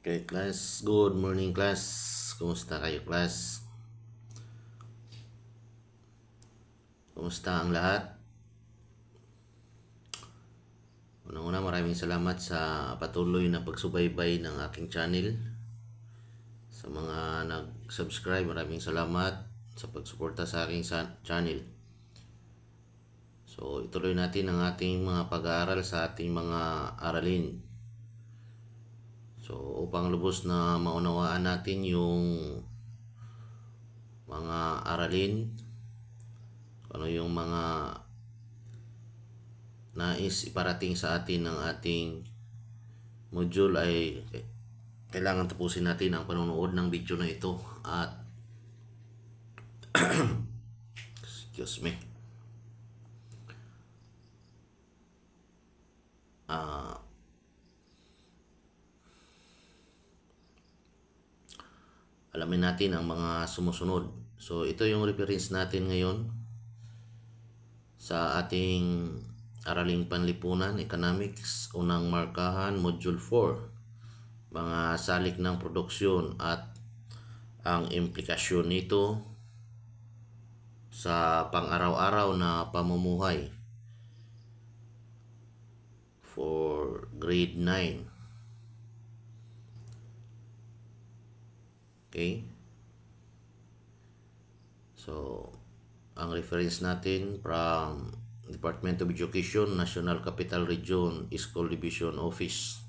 Okay, class. Good morning, class. Kumusta kayo, class? Kumusta ang lahat? Unang-una, maraming salamat sa patuloy na pagsubaybay ng aking channel. Sa mga nag-subscribe, maraming salamat sa pagsuporta sa aking channel. So, ituloy natin ang ating mga pag-aaral sa ating mga aralin. So upang lubos na maunawaan natin yung mga aralin, ano yung mga nais iparating sa atin ng ating module ay kailangan tapusin natin ang panonood ng video na ito at excuse me ah uh, alamin natin ang mga sumusunod. So ito yung reference natin ngayon sa ating Araling Panlipunan, Economics, Unang Markahan, Module 4, mga salik ng produksyon at ang implikasyon nito sa pang-araw-araw na pamumuhay for grade 9. Okay? So, ang reference natin from Department of Education, National Capital Region, School Division Office,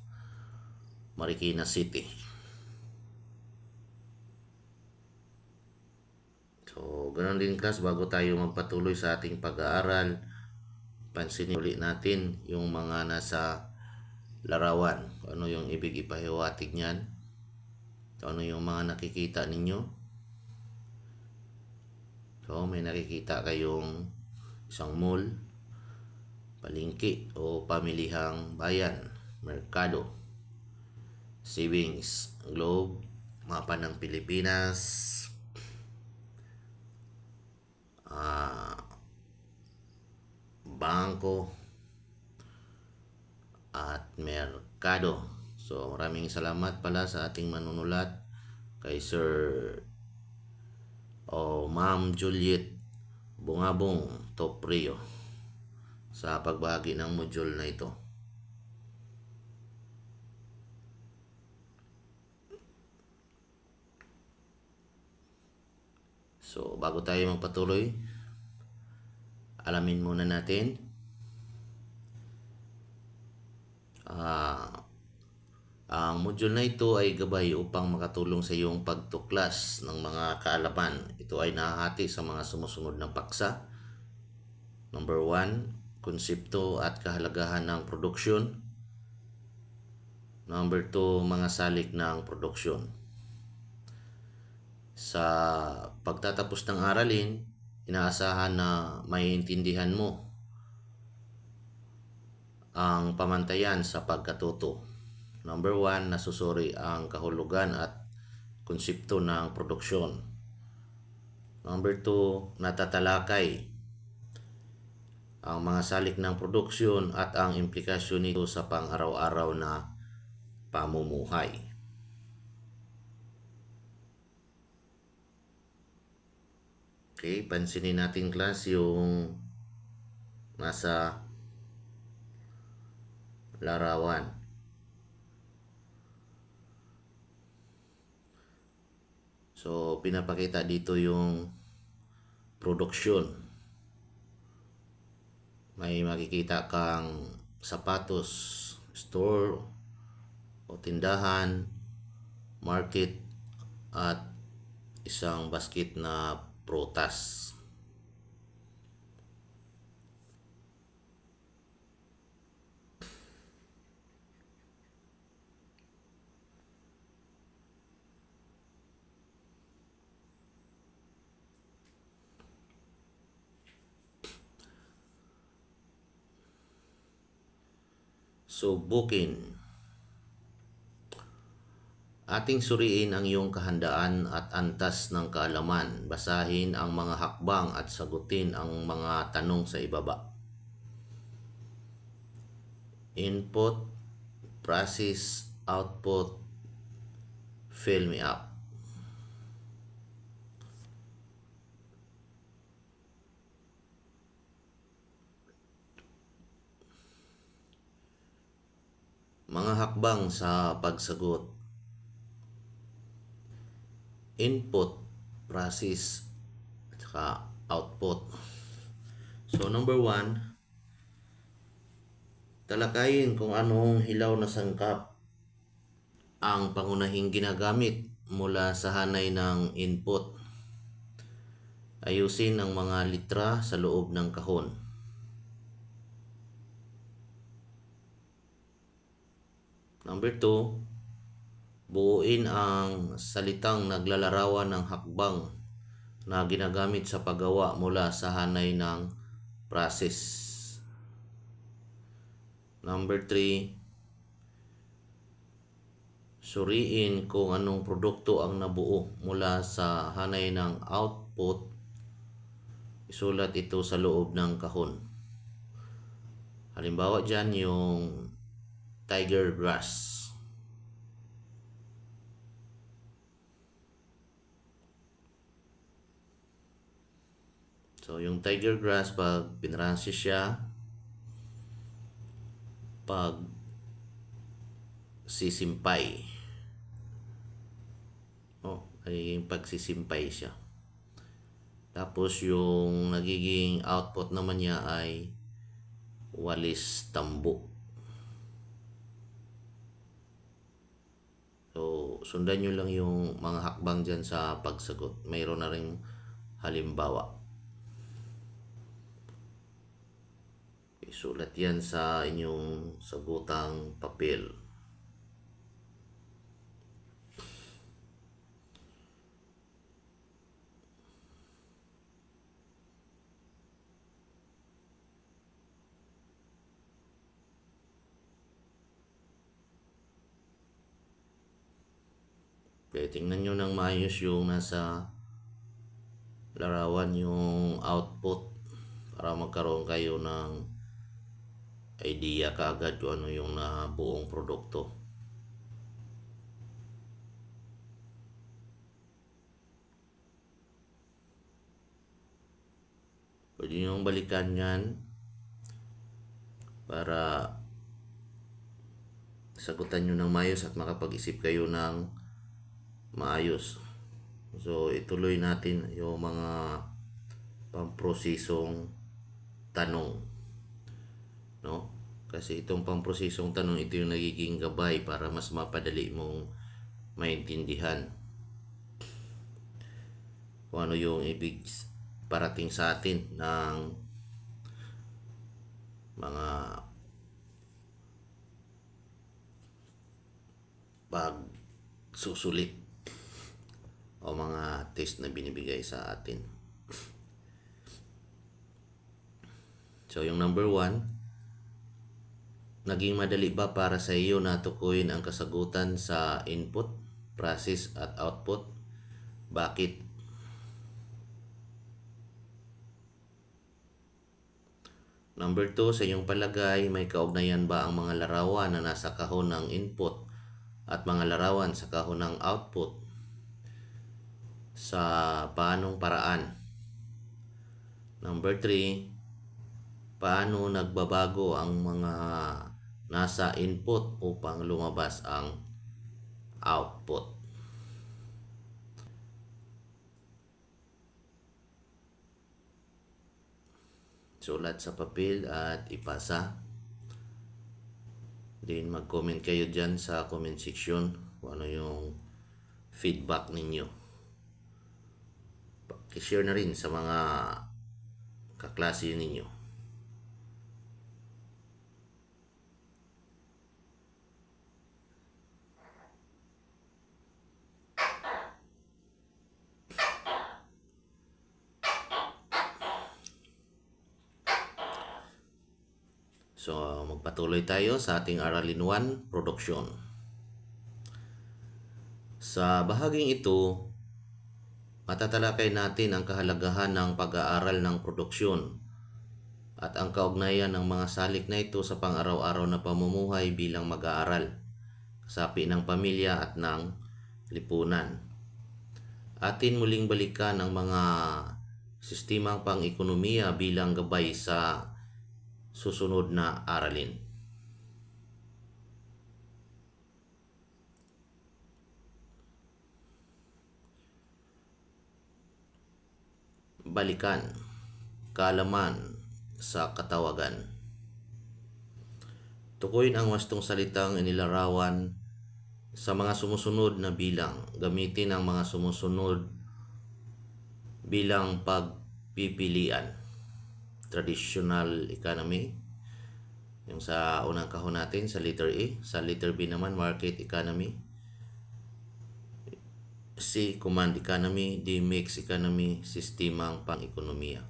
Marikina City. So, ganun din class bago tayo magpatuloy sa ating pag-aaral. Pansinin ulit natin yung mga nasa larawan. Ano yung ibig ipahiwatig niyan? Kung ano yung mga nakikita ninyo. So, may nakikita kayong isang mall, palingki o pamilihang bayan, merkado, savings, globe, mapa ng Pilipinas, uh, bangko, at merkado. So maraming salamat pala sa ating manunulat kay Sir o oh, Ma'am Juliet Bungabong Toprio sa pagbahagi ng module na ito. So, bago tayo magpatuloy, alamin muna natin ah uh, ang module na ito ay gabay upang makatulong sa iyong pagtuklas ng mga kaalaman. Ito ay nahati sa mga sumusunod ng paksa. Number 1, konsepto at kahalagahan ng produksyon. Number 2, mga salik ng produksyon. Sa pagtatapos ng aralin, inaasahan na maiintindihan mo ang pamantayan sa pagkatuto Number 1, nasusuri ang kahulugan at konsepto ng produksyon. Number 2, natatalakay ang mga salik ng produksyon at ang implikasyon nito sa pang-araw-araw na pamumuhay. Okay, pansinin natin class yung nasa larawan. So, pinapakita dito yung production. May makikita kang sapatos, store, o tindahan, market, at isang basket na prutas. subukin. Ating suriin ang iyong kahandaan at antas ng kaalaman. Basahin ang mga hakbang at sagutin ang mga tanong sa ibaba. Input, process, output, fill me up. Mga hakbang sa pagsagot. Input, process, at saka output. So number one, talakayin kung anong hilaw na sangkap ang pangunahing ginagamit mula sa hanay ng input. Ayusin ang mga litra sa loob ng kahon. Number 2, buuin ang salitang naglalarawan ng hakbang na ginagamit sa paggawa mula sa hanay ng process. Number 3, suriin kung anong produkto ang nabuo mula sa hanay ng output. Isulat ito sa loob ng kahon. Halimbawa dyan yung tiger grass. So, yung tiger grass, pag pinransis siya, pag sisimpay. Oh, nagiging pagsisimpay siya. Tapos yung nagiging output naman niya ay walis tambo. sundan nyo lang yung mga hakbang dyan sa pagsagot. Mayroon na rin halimbawa. Isulat yan sa inyong sagutang papel. maayos yung nasa larawan yung output para magkaroon kayo ng idea kaagad kung ano yung na buong produkto. Pwede nyo balikan yan para sagutan nyo ng mayos at makapag-isip kayo ng maayos so ituloy natin yung mga pamprosesong tanong no kasi itong pamprosesong tanong ito yung nagiging gabay para mas mapadali mong maintindihan kung ano yung ibig parating sa atin ng mga susulit o mga test na binibigay sa atin. so, yung number one, naging madali ba para sa iyo na tukuyin ang kasagutan sa input, process at output? Bakit? Number 2, sa iyong palagay, may kaugnayan ba ang mga larawan na nasa kahon ng input at mga larawan sa kahon ng output? sa paanong paraan. Number 3, paano nagbabago ang mga nasa input upang lumabas ang output. Sulat sa papel at ipasa. Then mag-comment kayo dyan sa comment section kung ano yung feedback ninyo i-share na rin sa mga kaklase ninyo. So, magpatuloy tayo sa ating Aralin 1 production. Sa bahaging ito, Matatalakay natin ang kahalagahan ng pag-aaral ng produksyon at ang kaugnayan ng mga salik na ito sa pang-araw-araw na pamumuhay bilang mag-aaral, kasapi ng pamilya at ng lipunan. Atin muling balikan ang mga sistemang pang-ekonomiya bilang gabay sa susunod na aralin. balikan, kalaman sa katawagan. Tukoyin ang wastong salitang inilarawan sa mga sumusunod na bilang. Gamitin ang mga sumusunod bilang pagpipilian. Traditional economy, yung sa unang kahon natin sa letter A. Sa letter B naman, market economy C. Command Economy D. Mix Economy Sistemang Pang-Ekonomiya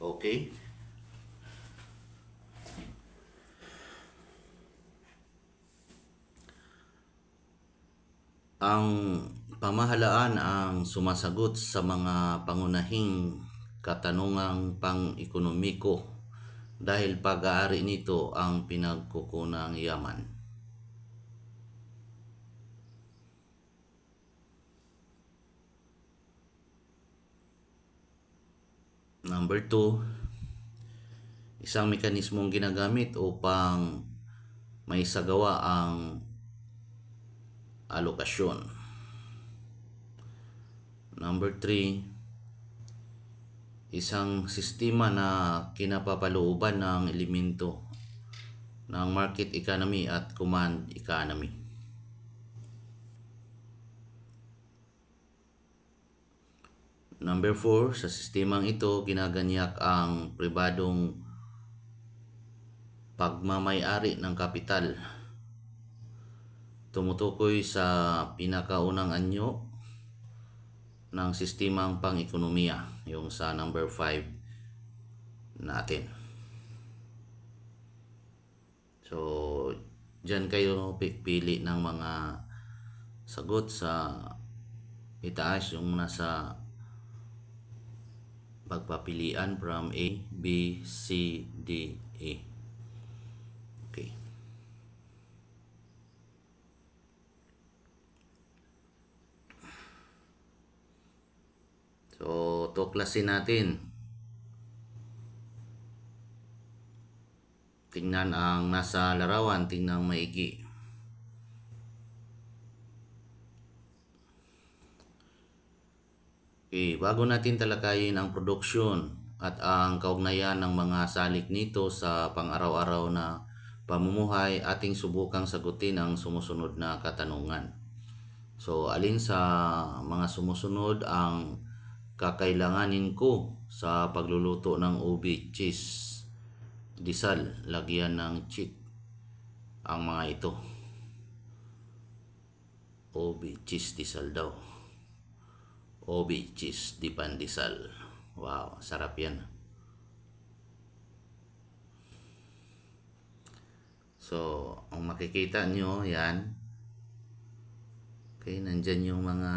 Okay. Ang um, pamahalaan ang sumasagot sa mga pangunahing katanungang pang-ekonomiko dahil pag-aari nito ang pinagkukunang yaman. Number 2, isang mekanismong ginagamit upang may sagawa ang alokasyon. Number 3, isang sistema na kinapapalooban ng elemento ng market economy at command economy. Number 4, sa sistemang ito, ginaganyak ang pribadong pagmamayari ng kapital. Tumutukoy sa pinakaunang anyo ng sistemang pang-ekonomiya, yung sa number 5 natin. So, dyan kayo pipili ng mga sagot sa itaas yung nasa pagpapilian from A, B, C, D, E. So, tuklasin natin. Tingnan ang nasa larawan, tingnan maigi. Okay, eh, bago natin talakayin ang produksyon at ang kaugnayan ng mga salik nito sa pang-araw-araw na pamumuhay, ating subukang sagutin ang sumusunod na katanungan. So, alin sa mga sumusunod ang kakailanganin ko sa pagluluto ng ubi cheese disal lagyan ng chick ang mga ito ubi cheese disal daw ubi cheese di pandisal wow sarap yan so ang makikita nyo yan okay nandyan yung mga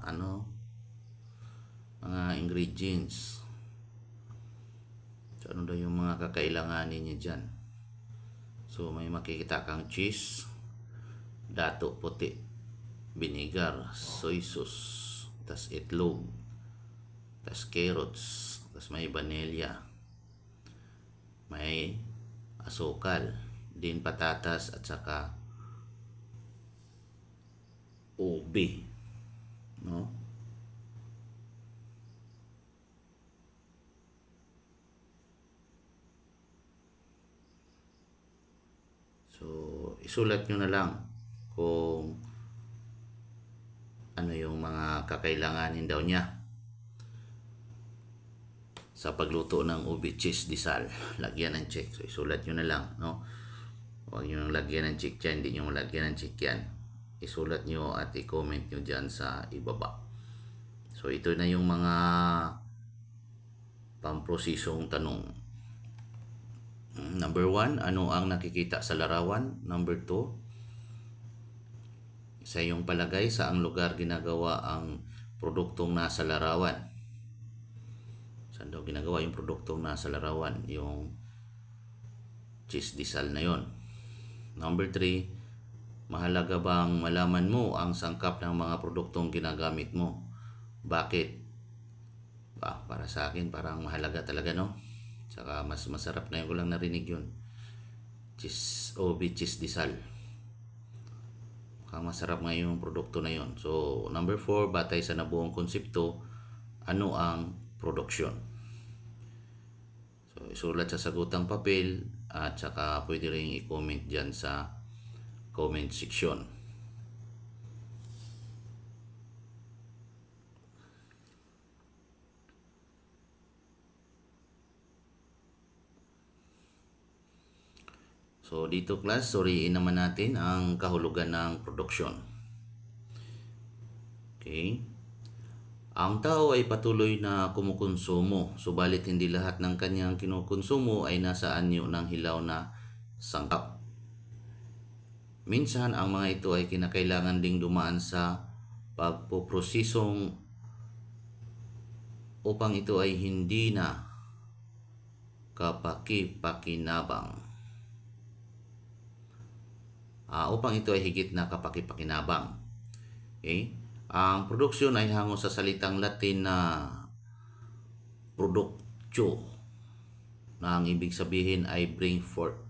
ano mga ingredients so, ano daw yung mga kakailanganin niya dyan so may makikita kang cheese dato puti vinegar soy sauce tas itlog tas carrots tas may vanilla may asukal din patatas at saka ube no So, isulat nyo na lang kung ano yung mga kakailanganin daw niya sa pagluto ng ubi cheese disal. Lagyan ng check. So, isulat nyo na lang. No? Huwag nyo nang lagyan ng check yan. Hindi nyo lagyan ng check yan. Isulat nyo at i-comment nyo dyan sa ibaba. So, ito na yung mga pamprosesong tanong. Number 1, ano ang nakikita sa larawan? Number 2, sa iyong palagay, saang lugar ginagawa ang produktong nasa larawan? Saan daw ginagawa yung produktong nasa larawan? Yung cheese disal na yon. Number 3, mahalaga bang malaman mo ang sangkap ng mga produktong ginagamit mo? Bakit? Ba, para sa akin, parang mahalaga talaga, no? Tsaka mas masarap na yun ko lang narinig yun. Cheese OB cheese disal. Mukhang masarap ngayon yung produkto na yun. So, number 4, batay sa nabuong konsepto, ano ang production? So, isulat sa sagutang papel at saka pwede rin i-comment dyan sa comment section. So dito class, suriin naman natin ang kahulugan ng production. Okay. Ang tao ay patuloy na kumukonsumo, subalit hindi lahat ng kanyang kinukonsumo ay nasa anyo ng hilaw na sangkap. Minsan ang mga ito ay kinakailangan ding dumaan sa pagpoprosesong upang ito ay hindi na kapaki-pakinabang uh, upang ito ay higit na kapakipakinabang. Okay? Ang produksyon ay hango sa salitang Latin na productio na ang ibig sabihin ay bring forth.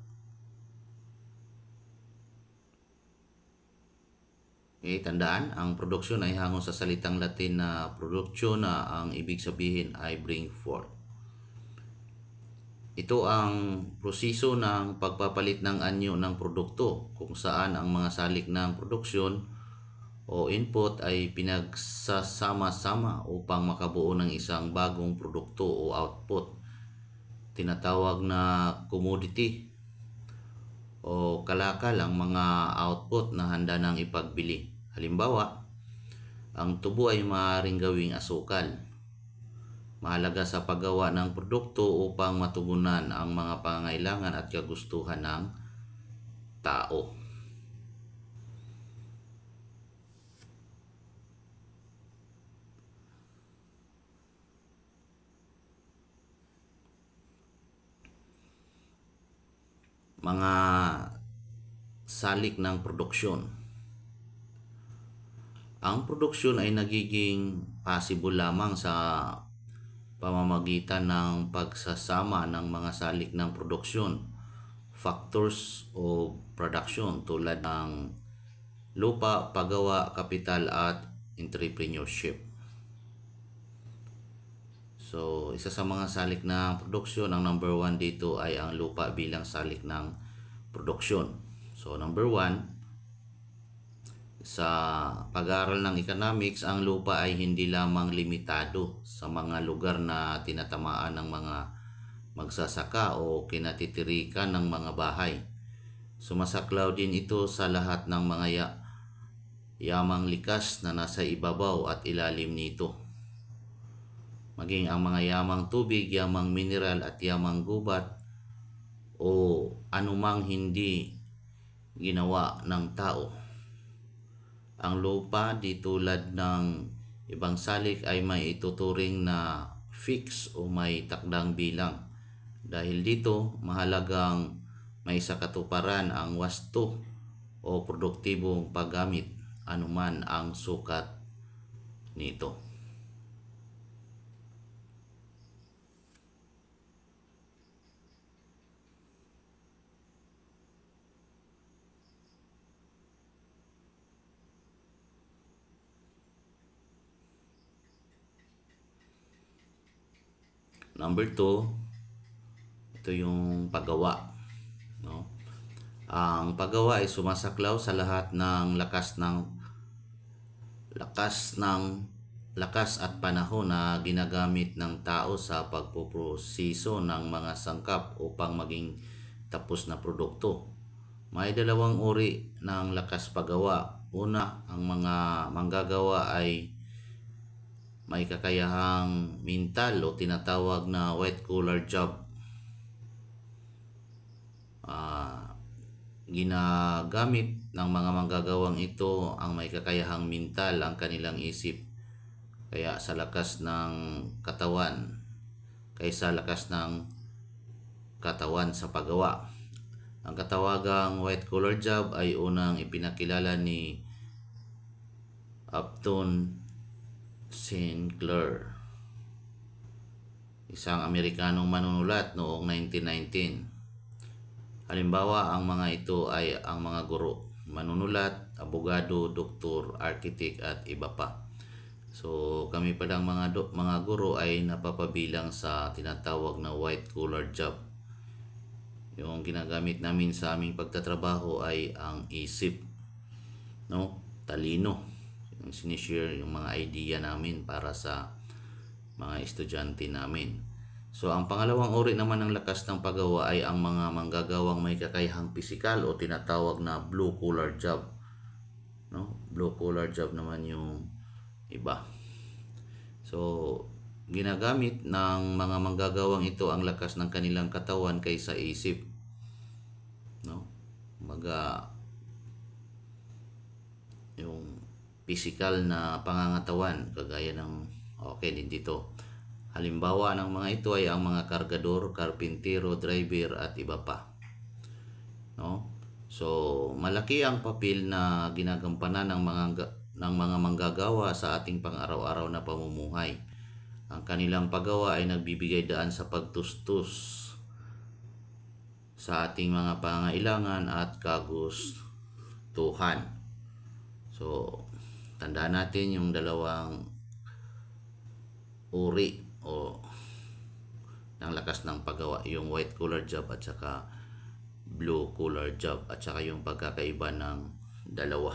Okay, tandaan, ang produksyon ay hango sa salitang Latin na productio na ang ibig sabihin ay bring forth. Ito ang proseso ng pagpapalit ng anyo ng produkto kung saan ang mga salik ng produksyon o input ay pinagsasama-sama upang makabuo ng isang bagong produkto o output. Tinatawag na commodity o kalakal ang mga output na handa ng ipagbili. Halimbawa, ang tubo ay maaaring gawing asukal mahalaga sa paggawa ng produkto upang matugunan ang mga pangailangan at kagustuhan ng tao. mga salik ng produksyon. Ang produksyon ay nagiging possible lamang sa pamamagitan ng pagsasama ng mga salik ng produksyon, factors of production tulad ng lupa, paggawa, kapital at entrepreneurship. So, isa sa mga salik ng produksyon, ang number one dito ay ang lupa bilang salik ng produksyon. So, number one, sa pag-aaral ng economics, ang lupa ay hindi lamang limitado sa mga lugar na tinatamaan ng mga magsasaka o kinatitirikan ng mga bahay. Sumasaklaw din ito sa lahat ng mga ya- yamang likas na nasa ibabaw at ilalim nito. Maging ang mga yamang tubig, yamang mineral at yamang gubat o anumang hindi ginawa ng tao. Ang lupa di tulad ng ibang salik ay may ituturing na fix o may takdang bilang. Dahil dito, mahalagang may sakatuparan ang wasto o produktibong paggamit anuman ang sukat nito. Number 2, ito yung paggawa. No? Ang paggawa ay sumasaklaw sa lahat ng lakas ng lakas ng lakas at panahon na ginagamit ng tao sa pagpoproseso ng mga sangkap upang maging tapos na produkto. May dalawang uri ng lakas paggawa. Una, ang mga manggagawa ay may kakayahang mental o tinatawag na white collar job. Uh, ginagamit ng mga manggagawang ito ang may kakayahang mental ang kanilang isip kaya sa lakas ng katawan kaysa lakas ng katawan sa paggawa. Ang katawagang white collar job ay unang ipinakilala ni Upton Sinclair. Isang Amerikanong manunulat noong 1919. Halimbawa, ang mga ito ay ang mga guro, manunulat, abogado, doktor, architect at iba pa. So, kami palang mga do, mga guro ay napapabilang sa tinatawag na white collar job. Yung ginagamit namin sa aming pagtatrabaho ay ang isip, no? Talino sinishare yung mga idea namin para sa mga estudyante namin. So ang pangalawang uri naman ng lakas ng paggawa ay ang mga manggagawang may kakayahang pisikal o tinatawag na blue collar job. No? Blue collar job naman yung iba. So ginagamit ng mga manggagawang ito ang lakas ng kanilang katawan kaysa isip. No? Maga physical na pangangatawan kagaya ng okay din dito. Halimbawa ng mga ito ay ang mga kargador, karpintero, driver at iba pa. No? So, malaki ang papel na ginagampanan ng mga ng mga manggagawa sa ating pang-araw-araw na pamumuhay. Ang kanilang paggawa ay nagbibigay daan sa pagtustos sa ating mga pangailangan at kagustuhan. So, tandaan natin yung dalawang uri o ng lakas ng paggawa yung white collar job at saka blue collar job at saka yung pagkakaiba ng dalawa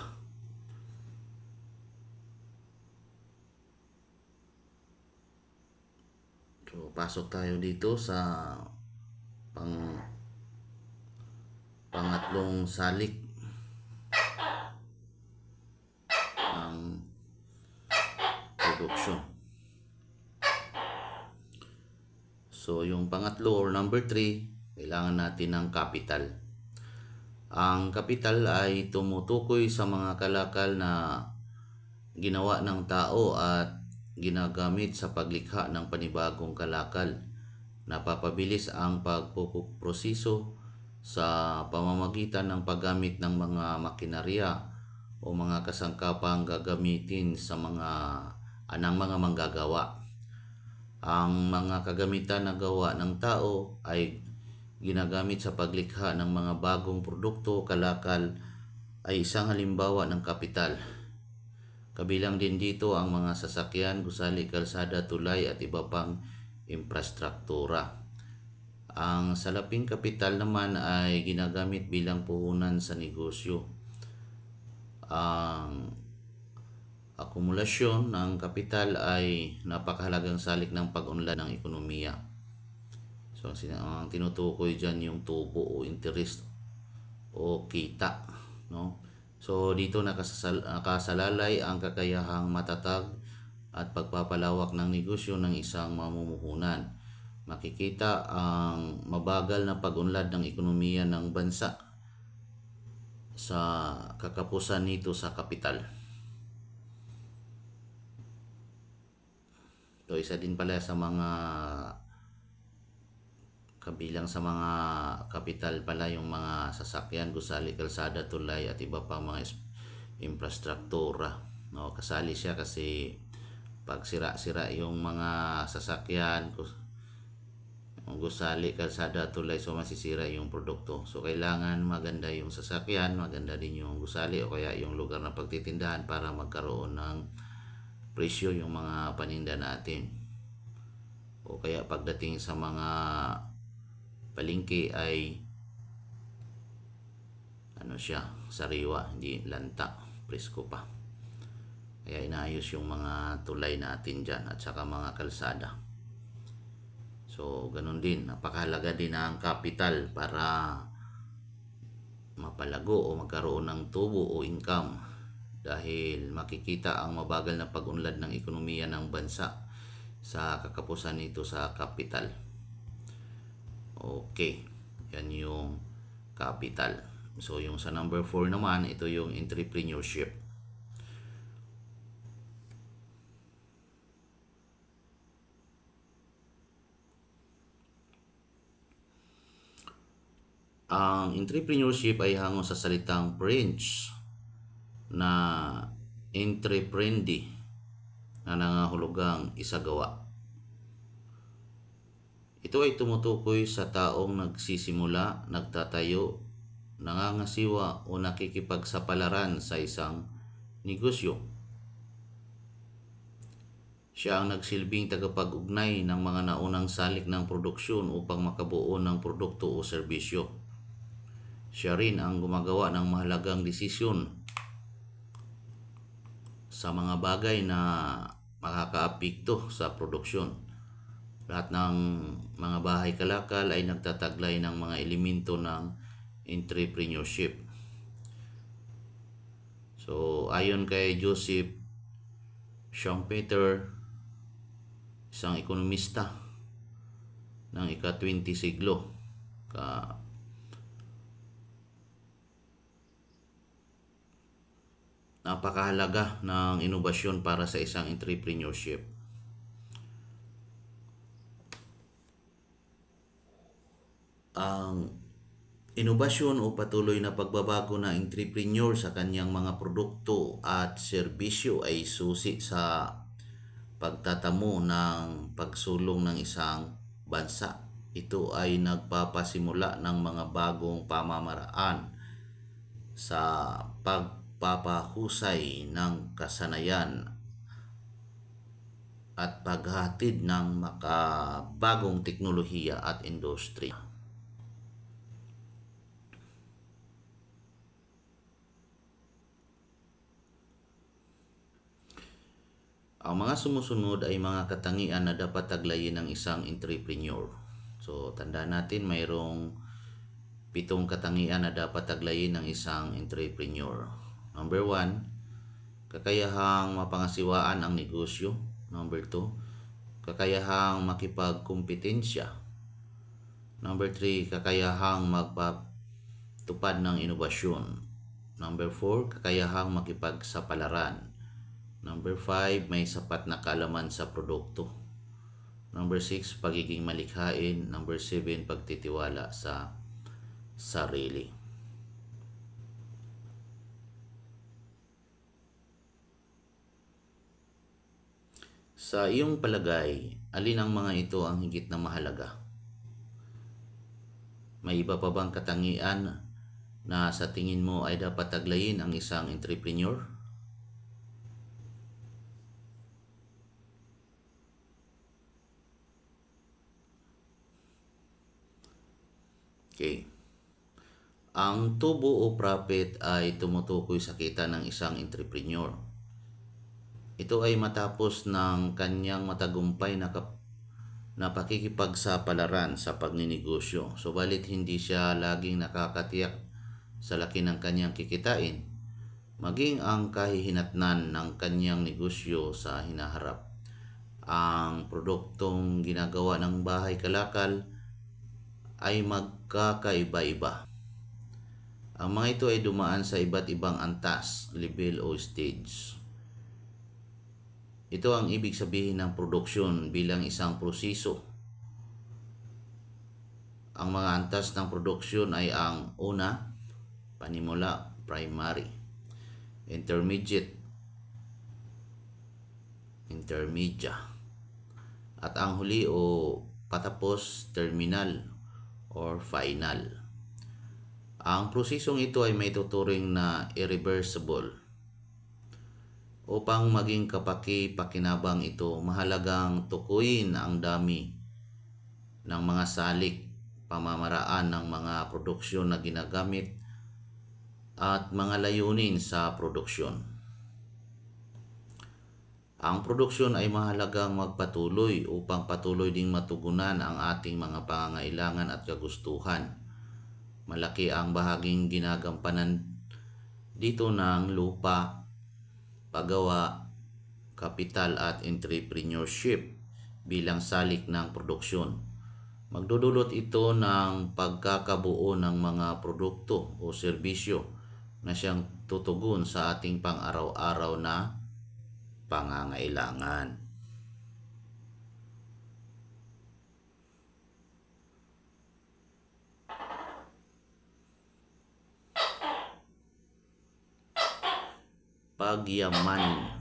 so pasok tayo dito sa pang pangatlong salik production. So, yung pangatlo or number 3, kailangan natin ng capital. Ang capital ay tumutukoy sa mga kalakal na ginawa ng tao at ginagamit sa paglikha ng panibagong kalakal. Napapabilis ang pagpuproseso sa pamamagitan ng paggamit ng mga makinarya o mga kasangkapang gagamitin sa mga ng mga manggagawa. Ang mga kagamitan na gawa ng tao ay ginagamit sa paglikha ng mga bagong produkto, kalakal ay isang halimbawa ng kapital. Kabilang din dito ang mga sasakyan, gusali, kalsada, tulay at iba pang infrastruktura. Ang salaping kapital naman ay ginagamit bilang puhunan sa negosyo. Ang akumulasyon ng kapital ay napakahalagang salik ng pag-unlad ng ekonomiya. So, ang tinutukoy dyan yung tubo o interest o kita. No? So, dito nakasalalay ang kakayahang matatag at pagpapalawak ng negosyo ng isang mamumuhunan. Makikita ang mabagal na pag-unlad ng ekonomiya ng bansa sa kakapusan nito sa kapital. So isa din pala sa mga kabilang sa mga kapital pala yung mga sasakyan, gusali, kalsada, tulay at iba pang mga infrastruktura. No, kasali siya kasi pag sira-sira yung mga sasakyan, gusali, kalsada, tulay, so masisira yung produkto. So kailangan maganda yung sasakyan, maganda din yung gusali o kaya yung lugar na pagtitindahan para magkaroon ng presyo yung mga paninda natin. O kaya pagdating sa mga palingki ay ano siya, sariwa, hindi lanta, presko pa. Kaya inaayos yung mga tulay natin dyan at saka mga kalsada. So, ganun din. Napakahalaga din ang kapital para mapalago o magkaroon ng tubo o income dahil makikita ang mabagal na pag-unlad ng ekonomiya ng bansa sa kakapusan nito sa capital. Okay, yan yung capital. So yung sa number 4 naman, ito yung entrepreneurship. Ang entrepreneurship ay hango sa salitang French na entreprendi na nangahulugang isagawa. Ito ay tumutukoy sa taong nagsisimula, nagtatayo, nangangasiwa o nakikipagsapalaran sa isang negosyo. Siya ang nagsilbing tagapag-ugnay ng mga naunang salik ng produksyon upang makabuo ng produkto o serbisyo. Siya rin ang gumagawa ng mahalagang desisyon sa mga bagay na makakaapekto sa produksyon. Lahat ng mga bahay kalakal ay nagtataglay ng mga elemento ng entrepreneurship. So, ayon kay Joseph Schumpeter, isang ekonomista ng ika-20 siglo, ka napakahalaga ng inobasyon para sa isang entrepreneurship. Ang inobasyon o patuloy na pagbabago ng entrepreneur sa kanyang mga produkto at serbisyo ay susi sa pagtatamo ng pagsulong ng isang bansa. Ito ay nagpapasimula ng mga bagong pamamaraan sa pag pagpapahusay ng kasanayan at paghatid ng makabagong teknolohiya at industriya. Ang mga sumusunod ay mga katangian na dapat taglayin ng isang entrepreneur. So, tanda natin mayroong pitong katangian na dapat taglayin ng isang entrepreneur. Number 1, kakayahang mapangasiwaan ang negosyo. Number 2, kakayahang makipagkumpetensya. Number 3, kakayahang magpatupad ng inobasyon. Number 4, kakayahang makipagsapalaran. Number 5, may sapat na kalaman sa produkto. Number 6, pagiging malikhain. Number 7, pagtitiwala sa sarili. Sa iyong palagay, alin ang mga ito ang higit na mahalaga? May iba pa bang katangian na sa tingin mo ay dapat taglayin ang isang entrepreneur? Okay. Ang tubo o profit ay tumutukoy sa kita ng isang entrepreneur ito ay matapos ng kanyang matagumpay na, kap- na sa pagninegosyo. Subalit hindi siya laging nakakatiyak sa laki ng kanyang kikitain, maging ang kahihinatnan ng kanyang negosyo sa hinaharap. Ang produktong ginagawa ng bahay kalakal ay magkakaiba-iba. Ang mga ito ay dumaan sa iba't ibang antas, level o stage. Ito ang ibig sabihin ng produksyon bilang isang proseso. Ang mga antas ng produksyon ay ang una, panimula, primary, intermediate, intermedia, at ang huli o patapos, terminal or final. Ang prosesong ito ay may tuturing na irreversible upang maging kapaki-pakinabang ito, mahalagang tukuyin ang dami ng mga salik, pamamaraan ng mga produksyon na ginagamit at mga layunin sa produksyon. Ang produksyon ay mahalagang magpatuloy upang patuloy ding matugunan ang ating mga pangangailangan at kagustuhan. Malaki ang bahaging ginagampanan dito ng lupa paggawa, kapital at entrepreneurship bilang salik ng produksyon. Magdudulot ito ng pagkakabuo ng mga produkto o serbisyo na siyang tutugon sa ating pang-araw-araw na pangangailangan. pagyaman.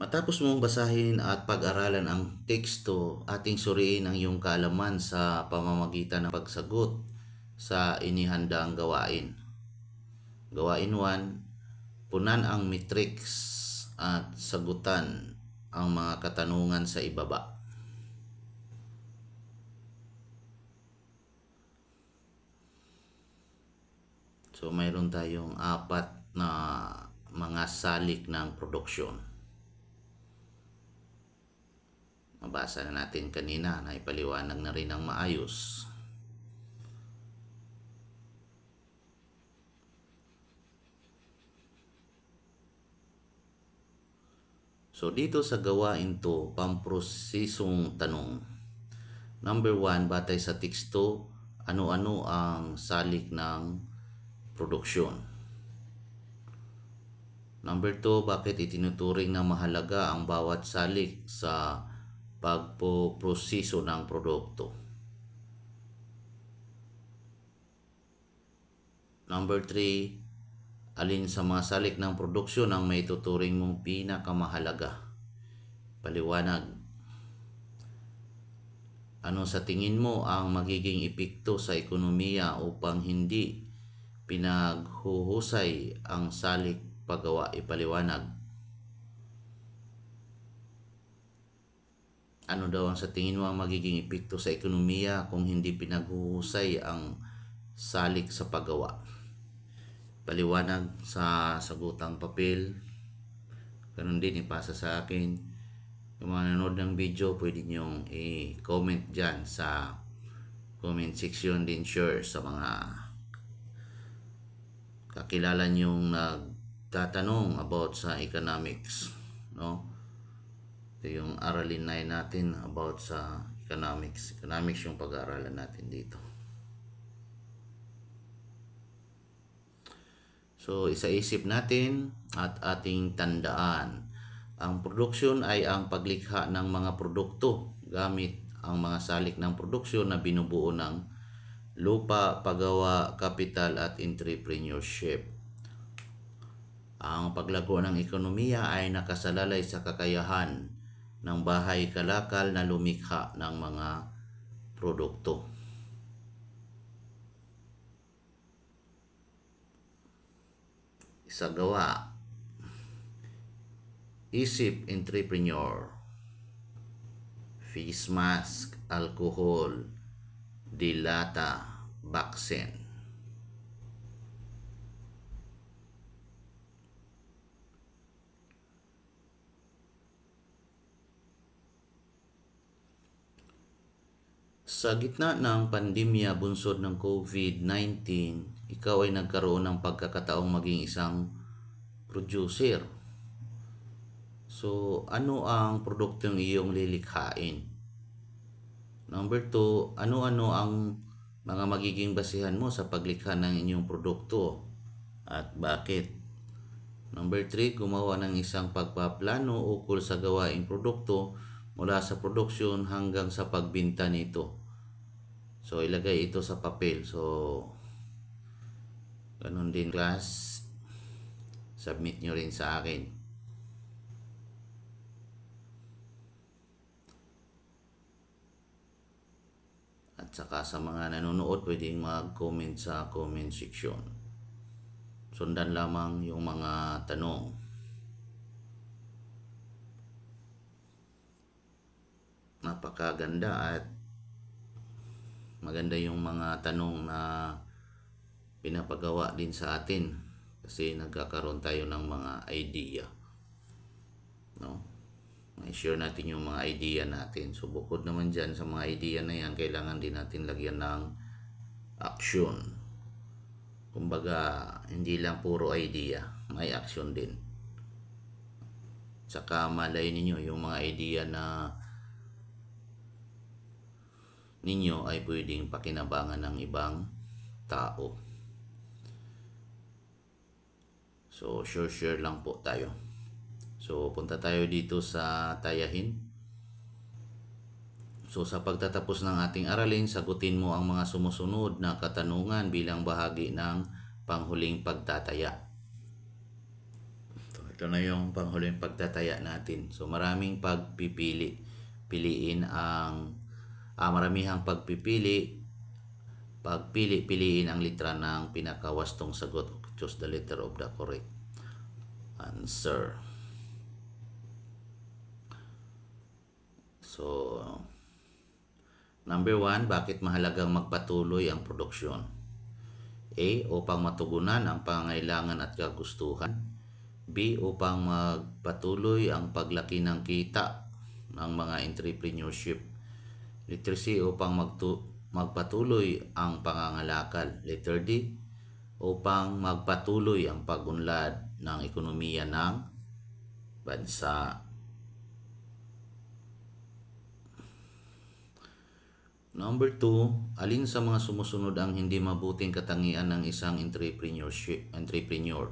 Matapos mong basahin at pag-aralan ang teksto, ating suriin ang iyong kaalaman sa pamamagitan ng pagsagot sa inihandang gawain. Gawain 1, punan ang matrix at sagutan ang mga katanungan sa ibaba. So mayroon tayong apat na mga salik ng produksyon. Nabasa na natin kanina na ipaliwanag na rin ng maayos. So dito sa gawain to, pamprosesong tanong. Number 1, batay sa teksto, ano-ano ang salik ng produksyon. Number 2, bakit itinuturing na mahalaga ang bawat salik sa pagpo-proseso ng produkto? Number 3, alin sa mga salik ng produksyon ang may tuturing mong pinakamahalaga? Paliwanag. Ano sa tingin mo ang magiging epekto sa ekonomiya upang hindi pinaghuhusay ang salik paggawa ipaliwanag. Ano daw ang sa tingin mo ang magiging epekto sa ekonomiya kung hindi pinaghuhusay ang salik sa paggawa? Paliwanag sa sagutang papel. Ganun din ipasa sa akin. Yung mga nanonood ng video, pwede niyong i-comment dyan sa comment section din sure sa mga kakilala niyong nagtatanong about sa economics no ito yung aralin na natin about sa economics economics yung pag-aaralan natin dito so isaisip natin at ating tandaan ang production ay ang paglikha ng mga produkto gamit ang mga salik ng produksyon na binubuo ng lupa, pagawa, kapital at entrepreneurship. Ang paglago ng ekonomiya ay nakasalalay sa kakayahan ng bahay kalakal na lumikha ng mga produkto. Sa gawa, isip entrepreneur, face mask, alcohol, Dilata Vaccine. Sa gitna ng pandemya bunsod ng COVID-19, ikaw ay nagkaroon ng pagkakataong maging isang producer. So, ano ang produktong iyong lilikhain? Number 2, ano-ano ang mga magiging basihan mo sa paglikha ng inyong produkto at bakit? Number 3, gumawa ng isang pagpaplano ukol sa gawaing produkto mula sa produksyon hanggang sa pagbinta nito. So ilagay ito sa papel. So ganun din class. Submit nyo rin sa akin. At saka sa mga nanonood, pwedeng mag-comment sa comment section. Sundan lamang yung mga tanong. Napakaganda at maganda yung mga tanong na pinapagawa din sa atin kasi nagkakaroon tayo ng mga idea. No? i share natin yung mga idea natin. So bukod naman dyan sa mga idea na yan, kailangan din natin lagyan ng action. Kumbaga, hindi lang puro idea, may action din. Tsaka malay ninyo yung mga idea na ninyo ay pwedeng pakinabangan ng ibang tao. So, sure-sure lang po tayo. So punta tayo dito sa tayahin. So sa pagtatapos ng ating aralin, sagutin mo ang mga sumusunod na katanungan bilang bahagi ng panghuling pagtataya. So, ito na yung panghuling pagtataya natin. So maraming pagpipili. Piliin ang ah, maramihang pagpipili. Pagpili-piliin ang litra ng pinakawastong sagot. Choose the letter of the correct answer. So, number one, bakit mahalagang magpatuloy ang produksyon? A. Upang matugunan ang pangailangan at kagustuhan. B. Upang magpatuloy ang paglaki ng kita ng mga entrepreneurship. Letter C. Upang magtu magpatuloy ang pangangalakal. Letter D. Upang magpatuloy ang pagunlad ng ekonomiya ng bansa. Number 2, alin sa mga sumusunod ang hindi mabuting katangian ng isang entrepreneur?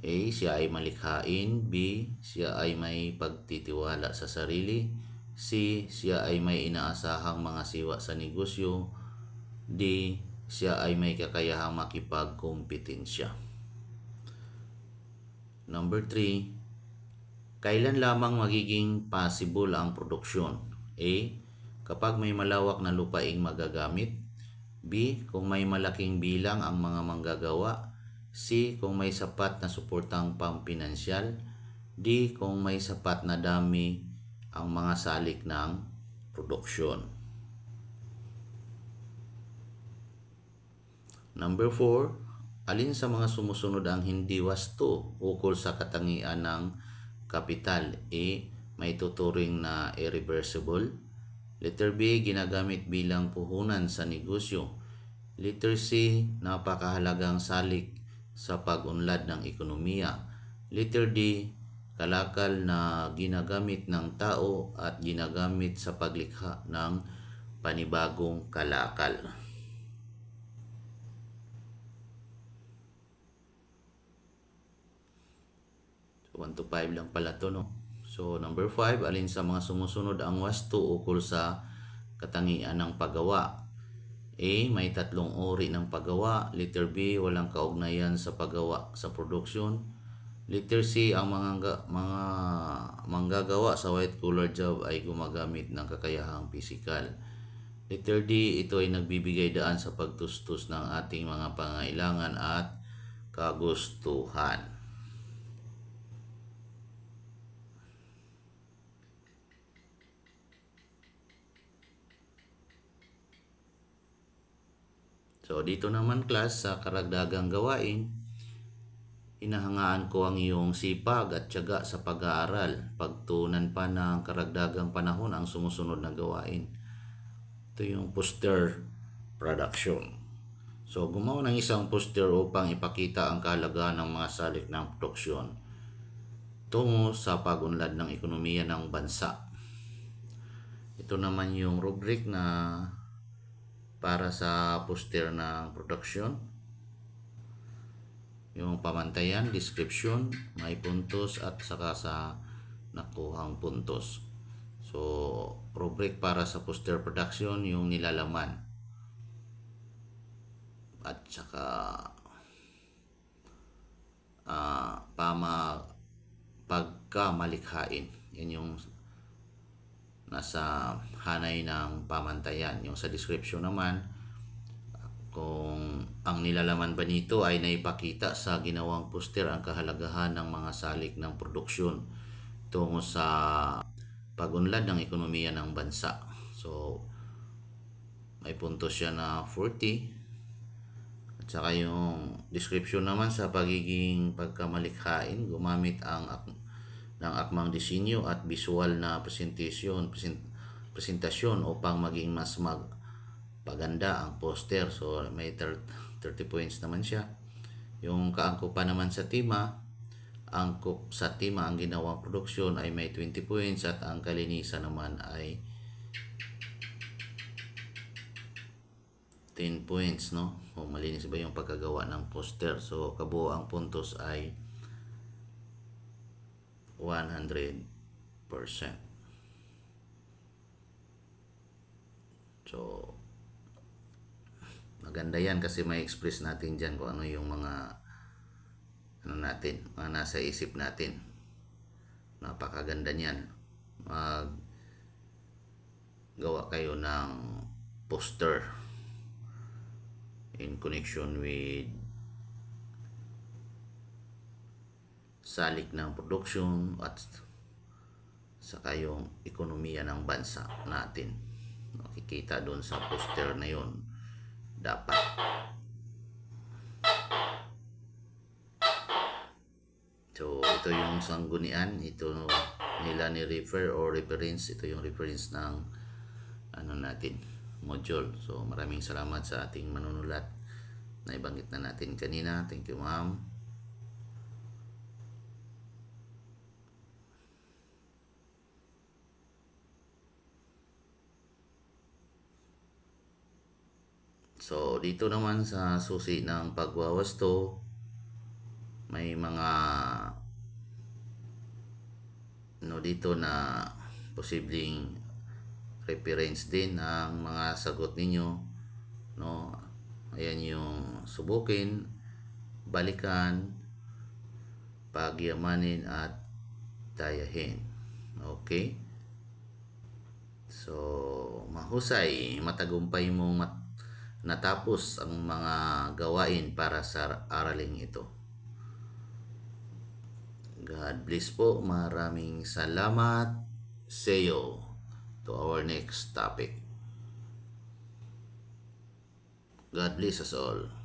A. Siya ay malikhain. B. Siya ay may pagtitiwala sa sarili. C. Siya ay may inaasahang mga siwa sa negosyo. D. Siya ay may kakayahang makipagkompetensya. Number 3, kailan lamang magiging possible ang produksyon? A. Kapag may malawak na lupaing magagamit. B. Kung may malaking bilang ang mga manggagawa. C. Kung may sapat na suportang pampinansyal. D. Kung may sapat na dami ang mga salik ng produksyon. Number 4, alin sa mga sumusunod ang hindi wasto ukol sa katangian ng kapital? A. May tuturing na irreversible. Letter B, ginagamit bilang puhunan sa negosyo. Letter C, napakahalagang salik sa pag-unlad ng ekonomiya. Letter D, kalakal na ginagamit ng tao at ginagamit sa paglikha ng panibagong kalakal. So, 1 to 5 lang pala to no. So, number 5, alin sa mga sumusunod ang wasto ukol sa katangian ng paggawa? A. May tatlong uri ng paggawa. Letter B. Walang kaugnayan sa paggawa sa production. Letter C. Ang mga, mga manggagawa sa white-collar job ay gumagamit ng kakayahang pisikal. Letter D. Ito ay nagbibigay daan sa pagtustos ng ating mga pangailangan at kagustuhan. So dito naman class sa karagdagang gawain, hinahangaan ko ang iyong sipag at tiyaga sa pag-aaral, pagtunan pa ng karagdagang panahon ang sumusunod na gawain. Ito yung poster production. So gumawa ng isang poster upang ipakita ang kahalagaan ng mga salik ng produksyon tungo sa pagunlad ng ekonomiya ng bansa. Ito naman yung rubric na para sa poster ng production yung pamantayan, description, may puntos at saka sa nakuhang puntos. So, rubric para sa poster production yung nilalaman. At saka uh, ah, pama pagkamalikhain. Yan yung nasa hanay ng pamantayan. Yung sa description naman, kung ang nilalaman ba nito ay naipakita sa ginawang poster ang kahalagahan ng mga salik ng produksyon tungo sa pagunlad ng ekonomiya ng bansa. So, may punto siya na 40 at saka yung description naman sa pagiging pagkamalikhain, gumamit ang ng akmang disenyo at visual na presentasyon, present, presentasyon upang maging mas mag paganda ang poster. So may 30 points naman siya. Yung kaangkupan naman sa tema, angkop sa tema ang ginawang produksyon ay may 20 points at ang kalinisan naman ay 10 points no o malinis ba yung pagkagawa ng poster so kabuo ang puntos ay 100%. So, maganda yan kasi may express natin dyan kung ano yung mga ano natin, mga nasa isip natin. Napakaganda niyan. Mag gawa kayo ng poster in connection with salik ng produksyon at saka yung ekonomiya ng bansa natin. Nakikita doon sa poster na yon dapat So, ito yung sanggunian. Ito nila ni refer or reference. Ito yung reference ng ano natin, module. So, maraming salamat sa ating manunulat na ibanggit na natin kanina. Thank you, ma'am. So, dito naman sa susi ng pagwawasto, may mga no dito na posibleng reference din ang mga sagot ninyo no ayan yung subukin balikan pagyamanin at tayahin okay so mahusay matagumpay mong mat natapos ang mga gawain para sa araling ito. God bless po. Maraming salamat sa iyo to our next topic. God bless us all.